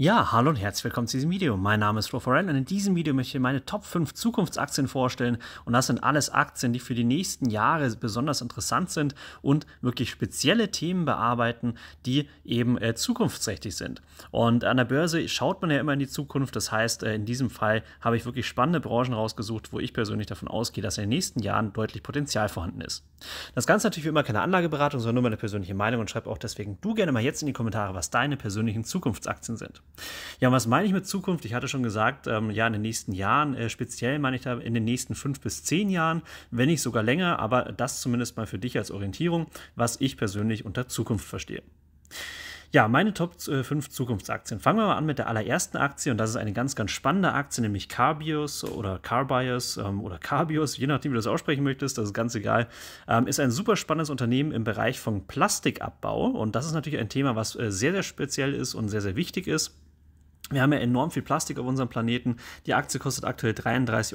Ja, hallo und herzlich willkommen zu diesem Video. Mein Name ist Flo Forel und in diesem Video möchte ich meine Top 5 Zukunftsaktien vorstellen und das sind alles Aktien, die für die nächsten Jahre besonders interessant sind und wirklich spezielle Themen bearbeiten, die eben äh, zukunftsträchtig sind. Und an der Börse schaut man ja immer in die Zukunft, das heißt, äh, in diesem Fall habe ich wirklich spannende Branchen rausgesucht, wo ich persönlich davon ausgehe, dass in den nächsten Jahren deutlich Potenzial vorhanden ist. Das Ganze natürlich wie immer keine Anlageberatung, sondern nur meine persönliche Meinung und schreibe auch deswegen du gerne mal jetzt in die Kommentare, was deine persönlichen Zukunftsaktien sind. Ja, und was meine ich mit Zukunft? Ich hatte schon gesagt, ähm, ja, in den nächsten Jahren, äh, speziell meine ich da in den nächsten fünf bis zehn Jahren, wenn nicht sogar länger, aber das zumindest mal für dich als Orientierung, was ich persönlich unter Zukunft verstehe. Ja, meine Top 5 äh, Zukunftsaktien. Fangen wir mal an mit der allerersten Aktie und das ist eine ganz, ganz spannende Aktie, nämlich Carbios oder Carbios ähm, oder Carbios, je nachdem, wie du das aussprechen möchtest, das ist ganz egal. Ähm, ist ein super spannendes Unternehmen im Bereich von Plastikabbau und das ist natürlich ein Thema, was äh, sehr, sehr speziell ist und sehr, sehr wichtig ist. Wir haben ja enorm viel Plastik auf unserem Planeten. Die Aktie kostet aktuell 33,86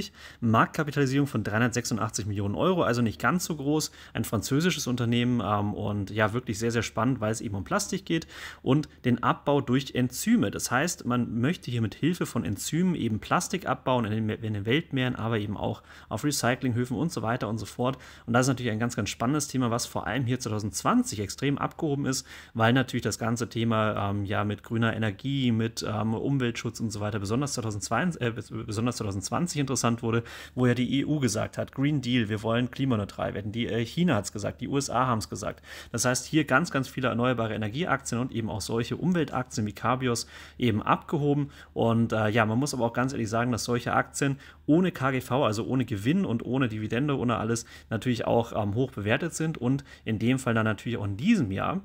Euro. Marktkapitalisierung von 386 Millionen Euro, also nicht ganz so groß. Ein französisches Unternehmen ähm, und ja, wirklich sehr, sehr spannend, weil es eben um Plastik geht und den Abbau durch Enzyme. Das heißt, man möchte hier mit Hilfe von Enzymen eben Plastik abbauen in den, in den Weltmeeren, aber eben auch auf Recyclinghöfen und so weiter und so fort. Und das ist natürlich ein ganz, ganz spannendes Thema, was vor allem hier 2020 extrem abgehoben ist, weil natürlich das ganze Thema ähm, ja mit grüner Energie, mit ähm, Umweltschutz und so weiter besonders 2020, äh, besonders 2020 interessant wurde, wo ja die EU gesagt hat, Green Deal, wir wollen klimaneutral werden. Die, äh, China hat es gesagt, die USA haben es gesagt. Das heißt, hier ganz, ganz viele erneuerbare Energieaktien und eben auch solche Umweltaktien wie Cabios eben abgehoben. Und äh, ja, man muss aber auch ganz ehrlich sagen, dass solche Aktien ohne KGV, also ohne Gewinn und ohne Dividende, ohne alles, natürlich auch ähm, hoch bewertet sind und in dem Fall dann natürlich auch in diesem Jahr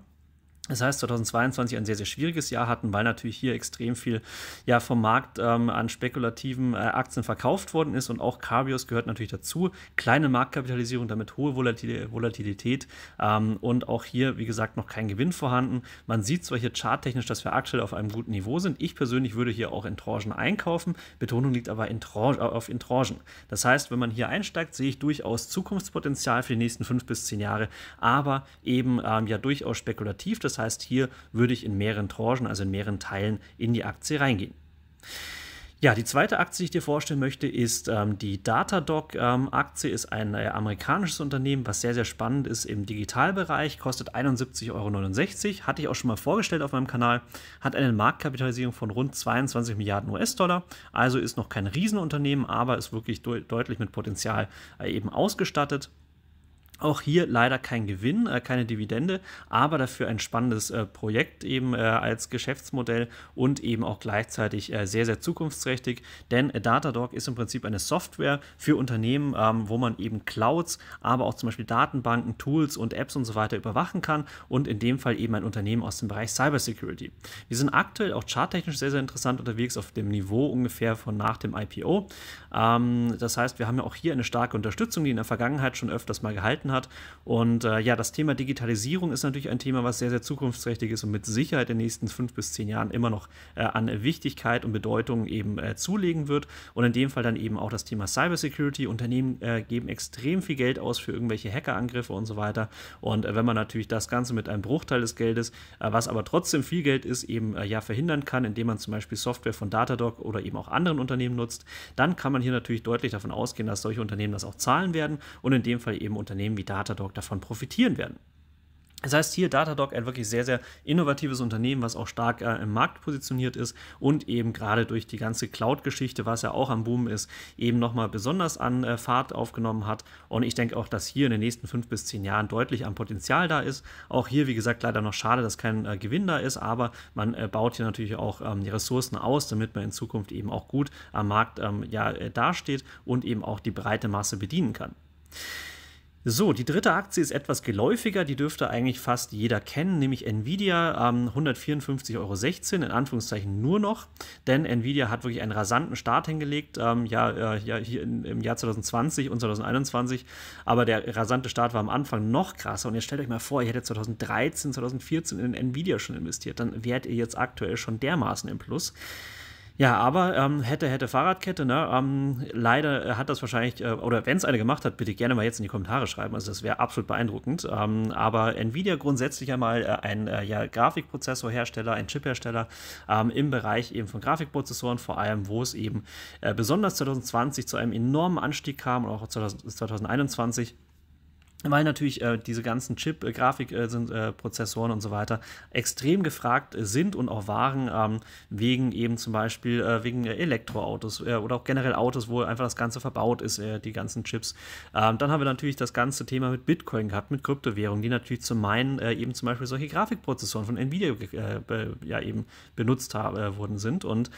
das heißt, 2022 ein sehr, sehr schwieriges Jahr hatten, weil natürlich hier extrem viel ja, vom Markt ähm, an spekulativen äh, Aktien verkauft worden ist und auch Carbios gehört natürlich dazu. Kleine Marktkapitalisierung, damit hohe Volatil Volatilität ähm, und auch hier, wie gesagt, noch kein Gewinn vorhanden. Man sieht zwar hier charttechnisch, dass wir aktuell auf einem guten Niveau sind. Ich persönlich würde hier auch in Tranchen einkaufen. Betonung liegt aber in äh, auf in Tranchen. Das heißt, wenn man hier einsteigt, sehe ich durchaus Zukunftspotenzial für die nächsten fünf bis zehn Jahre, aber eben ähm, ja durchaus spekulativ. Das das heißt, hier würde ich in mehreren Tranchen, also in mehreren Teilen in die Aktie reingehen. Ja, die zweite Aktie, die ich dir vorstellen möchte, ist ähm, die Datadog-Aktie, ähm, ist ein äh, amerikanisches Unternehmen, was sehr, sehr spannend ist im Digitalbereich, kostet 71,69 Euro, hatte ich auch schon mal vorgestellt auf meinem Kanal, hat eine Marktkapitalisierung von rund 22 Milliarden US-Dollar, also ist noch kein Riesenunternehmen, aber ist wirklich deutlich mit Potenzial äh, eben ausgestattet. Auch hier leider kein Gewinn, äh, keine Dividende, aber dafür ein spannendes äh, Projekt eben äh, als Geschäftsmodell und eben auch gleichzeitig äh, sehr, sehr zukunftsträchtig, denn Datadog ist im Prinzip eine Software für Unternehmen, ähm, wo man eben Clouds, aber auch zum Beispiel Datenbanken, Tools und Apps und so weiter überwachen kann und in dem Fall eben ein Unternehmen aus dem Bereich Cybersecurity. Wir sind aktuell auch charttechnisch sehr, sehr interessant unterwegs auf dem Niveau ungefähr von nach dem IPO. Ähm, das heißt, wir haben ja auch hier eine starke Unterstützung, die in der Vergangenheit schon öfters mal gehalten Möglichkeiten hat. Und äh, ja, das Thema Digitalisierung ist natürlich ein Thema, was sehr, sehr zukunftsträchtig ist und mit Sicherheit in den nächsten fünf bis zehn Jahren immer noch äh, an Wichtigkeit und Bedeutung eben äh, zulegen wird. Und in dem Fall dann eben auch das Thema Cybersecurity. Unternehmen äh, geben extrem viel Geld aus für irgendwelche Hackerangriffe und so weiter. Und äh, wenn man natürlich das Ganze mit einem Bruchteil des Geldes, äh, was aber trotzdem viel Geld ist, eben ja verhindern kann, indem man zum Beispiel Software von Datadog oder eben auch anderen Unternehmen nutzt, dann kann man hier natürlich deutlich davon ausgehen, dass solche Unternehmen das auch zahlen werden. Und in dem Fall eben Unternehmen wie Datadog davon profitieren werden. Das heißt hier Datadog ein wirklich sehr, sehr innovatives Unternehmen, was auch stark äh, im Markt positioniert ist und eben gerade durch die ganze Cloud-Geschichte, was ja auch am Boom ist, eben nochmal besonders an äh, Fahrt aufgenommen hat. Und ich denke auch, dass hier in den nächsten fünf bis zehn Jahren deutlich am Potenzial da ist. Auch hier, wie gesagt, leider noch schade, dass kein äh, Gewinn da ist, aber man äh, baut hier natürlich auch ähm, die Ressourcen aus, damit man in Zukunft eben auch gut am Markt ähm, ja, äh, dasteht und eben auch die breite Masse bedienen kann. So, die dritte Aktie ist etwas geläufiger, die dürfte eigentlich fast jeder kennen, nämlich Nvidia ähm, 154,16 Euro, in Anführungszeichen nur noch, denn Nvidia hat wirklich einen rasanten Start hingelegt, ähm, ja, äh, ja, hier in, im Jahr 2020 und 2021, aber der rasante Start war am Anfang noch krasser und jetzt stellt euch mal vor, ihr hättet 2013, 2014 in Nvidia schon investiert, dann wärt ihr jetzt aktuell schon dermaßen im Plus. Ja, aber ähm, hätte, hätte Fahrradkette, ne? Ähm, leider äh, hat das wahrscheinlich, äh, oder wenn es eine gemacht hat, bitte gerne mal jetzt in die Kommentare schreiben. Also das wäre absolut beeindruckend. Ähm, aber Nvidia grundsätzlich einmal äh, ein äh, ja, Grafikprozessorhersteller, ein Chiphersteller ähm, im Bereich eben von Grafikprozessoren, vor allem, wo es eben äh, besonders 2020 zu einem enormen Anstieg kam und auch 2021 weil natürlich äh, diese ganzen Chip-Grafik-Prozessoren äh, äh, äh und so weiter extrem gefragt äh, sind und auch waren, ähm, wegen eben zum Beispiel wegen Elektroautos oder auch generell Autos, wo einfach das Ganze verbaut ist, die ganzen Chips. Ähm, dann haben wir natürlich das ganze Thema mit Bitcoin gehabt, mit Kryptowährungen, die natürlich zum einen eben zum Beispiel solche Grafikprozessoren von Nvidia ja eben benutzt haben, worden sind. Und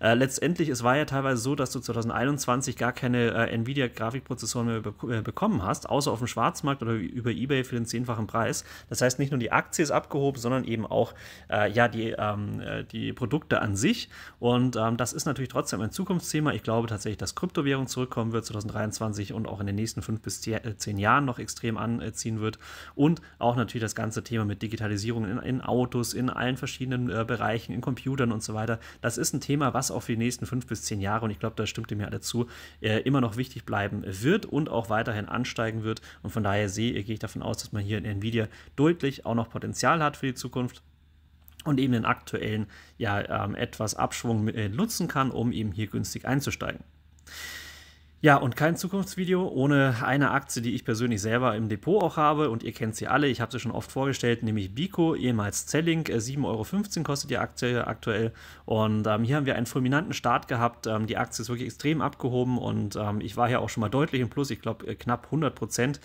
letztendlich, es war ja teilweise so, dass du 2021 gar keine Nvidia-Grafikprozessoren mehr be bekommen hast, außer auf dem Schwarzmarkt Schwarzmarkt oder über Ebay für den zehnfachen Preis. Das heißt, nicht nur die Aktie ist abgehoben, sondern eben auch äh, ja, die, ähm, äh, die Produkte an sich. Und ähm, das ist natürlich trotzdem ein Zukunftsthema. Ich glaube tatsächlich, dass Kryptowährung zurückkommen wird 2023 und auch in den nächsten fünf bis äh, zehn Jahren noch extrem anziehen wird. Und auch natürlich das ganze Thema mit Digitalisierung in, in Autos, in allen verschiedenen äh, Bereichen, in Computern und so weiter. Das ist ein Thema, was auch für die nächsten fünf bis zehn Jahre, und ich glaube, da stimmt ihr mir alle zu, äh, immer noch wichtig bleiben wird und auch weiterhin ansteigen wird. Und von daher daher sehe, gehe ich davon aus, dass man hier in Nvidia deutlich auch noch Potenzial hat für die Zukunft und eben den aktuellen ja ähm, etwas Abschwung äh, nutzen kann, um eben hier günstig einzusteigen. Ja, und kein Zukunftsvideo ohne eine Aktie, die ich persönlich selber im Depot auch habe. Und ihr kennt sie alle, ich habe sie schon oft vorgestellt, nämlich Bico, ehemals Zelling. 7,15 äh, Euro kostet die Aktie aktuell. Und ähm, hier haben wir einen fulminanten Start gehabt. Ähm, die Aktie ist wirklich extrem abgehoben und ähm, ich war hier auch schon mal deutlich im Plus, ich glaube äh, knapp 100 Prozent.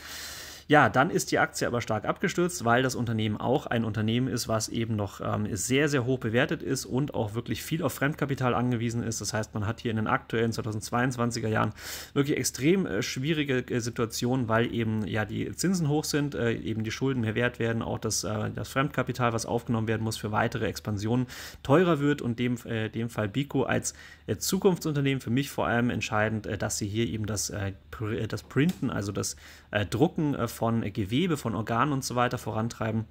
Ja, dann ist die Aktie aber stark abgestürzt, weil das Unternehmen auch ein Unternehmen ist, was eben noch ähm, sehr, sehr hoch bewertet ist und auch wirklich viel auf Fremdkapital angewiesen ist. Das heißt, man hat hier in den aktuellen 2022er Jahren wirklich extrem äh, schwierige äh, Situationen, weil eben ja die Zinsen hoch sind, äh, eben die Schulden mehr wert werden, auch das, äh, das Fremdkapital, was aufgenommen werden muss für weitere Expansionen, teurer wird und dem, äh, dem Fall Bico als äh, Zukunftsunternehmen für mich vor allem entscheidend, dass sie hier eben das, das Printen, also das Drucken äh, von Gewebe, von Organen und so weiter vorantreiben,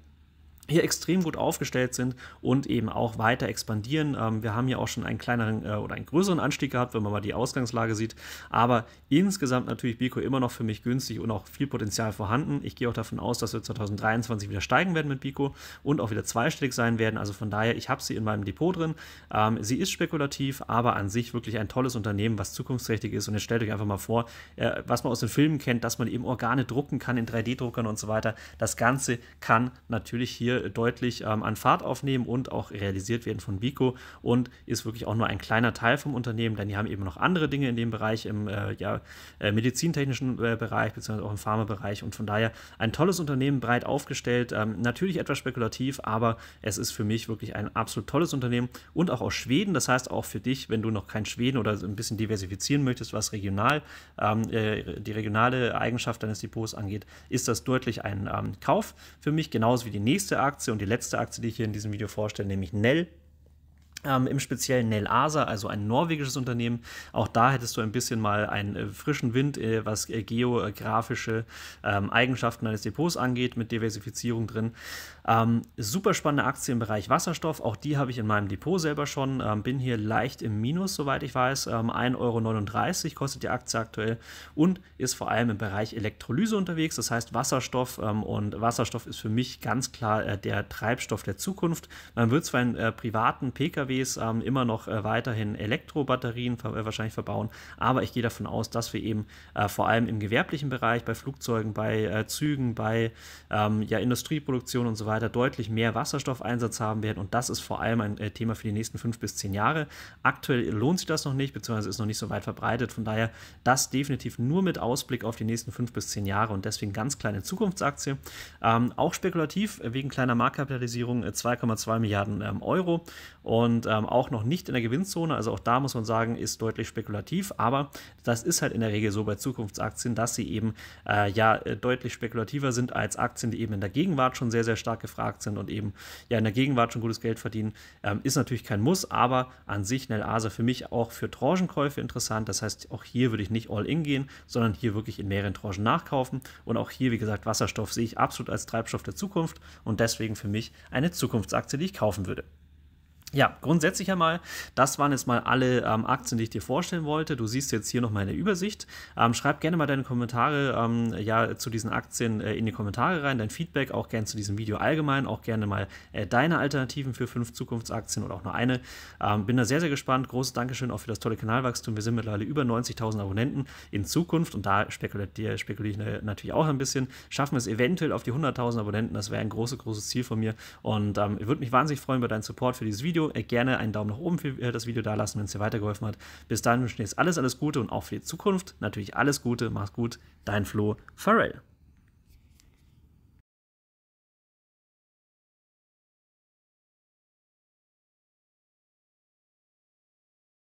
hier extrem gut aufgestellt sind und eben auch weiter expandieren. Ähm, wir haben hier auch schon einen kleineren äh, oder einen größeren Anstieg gehabt, wenn man mal die Ausgangslage sieht. Aber insgesamt natürlich Bico immer noch für mich günstig und auch viel Potenzial vorhanden. Ich gehe auch davon aus, dass wir 2023 wieder steigen werden mit Bico und auch wieder zweistellig sein werden. Also von daher, ich habe sie in meinem Depot drin. Ähm, sie ist spekulativ, aber an sich wirklich ein tolles Unternehmen, was zukunftsträchtig ist. Und jetzt stellt euch einfach mal vor, äh, was man aus den Filmen kennt, dass man eben Organe drucken kann in 3D-Druckern und so weiter. Das Ganze kann natürlich hier deutlich ähm, an Fahrt aufnehmen und auch realisiert werden von Bico und ist wirklich auch nur ein kleiner Teil vom Unternehmen, denn die haben eben noch andere Dinge in dem Bereich, im äh, ja, äh, medizintechnischen äh, Bereich, beziehungsweise auch im Pharmabereich und von daher ein tolles Unternehmen, breit aufgestellt, ähm, natürlich etwas spekulativ, aber es ist für mich wirklich ein absolut tolles Unternehmen und auch aus Schweden, das heißt auch für dich, wenn du noch kein Schweden oder ein bisschen diversifizieren möchtest, was regional, ähm, äh, die regionale Eigenschaft deines Depots angeht, ist das deutlich ein ähm, Kauf für mich, genauso wie die nächste Aktie und die letzte Aktie, die ich hier in diesem Video vorstelle, nämlich Nell. Ähm, Im Speziellen Nell Asa, also ein norwegisches Unternehmen. Auch da hättest du ein bisschen mal einen äh, frischen Wind, äh, was äh, geografische ähm, Eigenschaften eines Depots angeht, mit Diversifizierung drin. Ähm, super spannende Aktie im Bereich Wasserstoff. Auch die habe ich in meinem Depot selber schon. Ähm, bin hier leicht im Minus, soweit ich weiß. Ähm, 1,39 Euro kostet die Aktie aktuell und ist vor allem im Bereich Elektrolyse unterwegs. Das heißt Wasserstoff. Ähm, und Wasserstoff ist für mich ganz klar äh, der Treibstoff der Zukunft. Man wird zwar in äh, privaten PKWs ähm, immer noch äh, weiterhin Elektrobatterien ver äh, wahrscheinlich verbauen, aber ich gehe davon aus, dass wir eben äh, vor allem im gewerblichen Bereich, bei Flugzeugen, bei äh, Zügen, bei ähm, ja, Industrieproduktion und so weiter, weiter deutlich mehr Wasserstoffeinsatz haben werden. Und das ist vor allem ein äh, Thema für die nächsten fünf bis zehn Jahre. Aktuell lohnt sich das noch nicht, beziehungsweise ist noch nicht so weit verbreitet. Von daher das definitiv nur mit Ausblick auf die nächsten fünf bis zehn Jahre und deswegen ganz kleine Zukunftsaktie. Ähm, auch spekulativ äh, wegen kleiner Marktkapitalisierung 2,2 äh, Milliarden ähm, Euro und ähm, auch noch nicht in der Gewinnzone. Also auch da muss man sagen, ist deutlich spekulativ. Aber das ist halt in der Regel so bei Zukunftsaktien, dass sie eben äh, ja deutlich spekulativer sind als Aktien, die eben in der Gegenwart schon sehr, sehr stark gefragt sind und eben ja in der Gegenwart schon gutes Geld verdienen. Ähm, ist natürlich kein Muss, aber an sich Nel Asa für mich auch für Tranchenkäufe interessant. Das heißt, auch hier würde ich nicht all in gehen, sondern hier wirklich in mehreren Tranchen nachkaufen. Und auch hier, wie gesagt, Wasserstoff sehe ich absolut als Treibstoff der Zukunft und deswegen für mich eine Zukunftsaktie, die ich kaufen würde. Ja, grundsätzlich einmal, das waren jetzt mal alle ähm, Aktien, die ich dir vorstellen wollte. Du siehst jetzt hier nochmal eine Übersicht. Ähm, schreib gerne mal deine Kommentare ähm, ja, zu diesen Aktien äh, in die Kommentare rein, dein Feedback, auch gerne zu diesem Video allgemein, auch gerne mal äh, deine Alternativen für fünf Zukunftsaktien oder auch nur eine. Ähm, bin da sehr, sehr gespannt. Großes Dankeschön auch für das tolle Kanalwachstum. Wir sind mittlerweile über 90.000 Abonnenten in Zukunft und da spekuliere spekulier ich natürlich auch ein bisschen. Schaffen wir es eventuell auf die 100.000 Abonnenten, das wäre ein großes, großes Ziel von mir und ich ähm, würde mich wahnsinnig freuen über deinen Support für dieses Video. Äh, gerne einen Daumen nach oben für äh, das Video da lassen, wenn es dir weitergeholfen hat. Bis dahin wünsche ich dir jetzt alles, alles Gute und auch für die Zukunft natürlich alles Gute. Mach's gut. Dein Flo Farrell.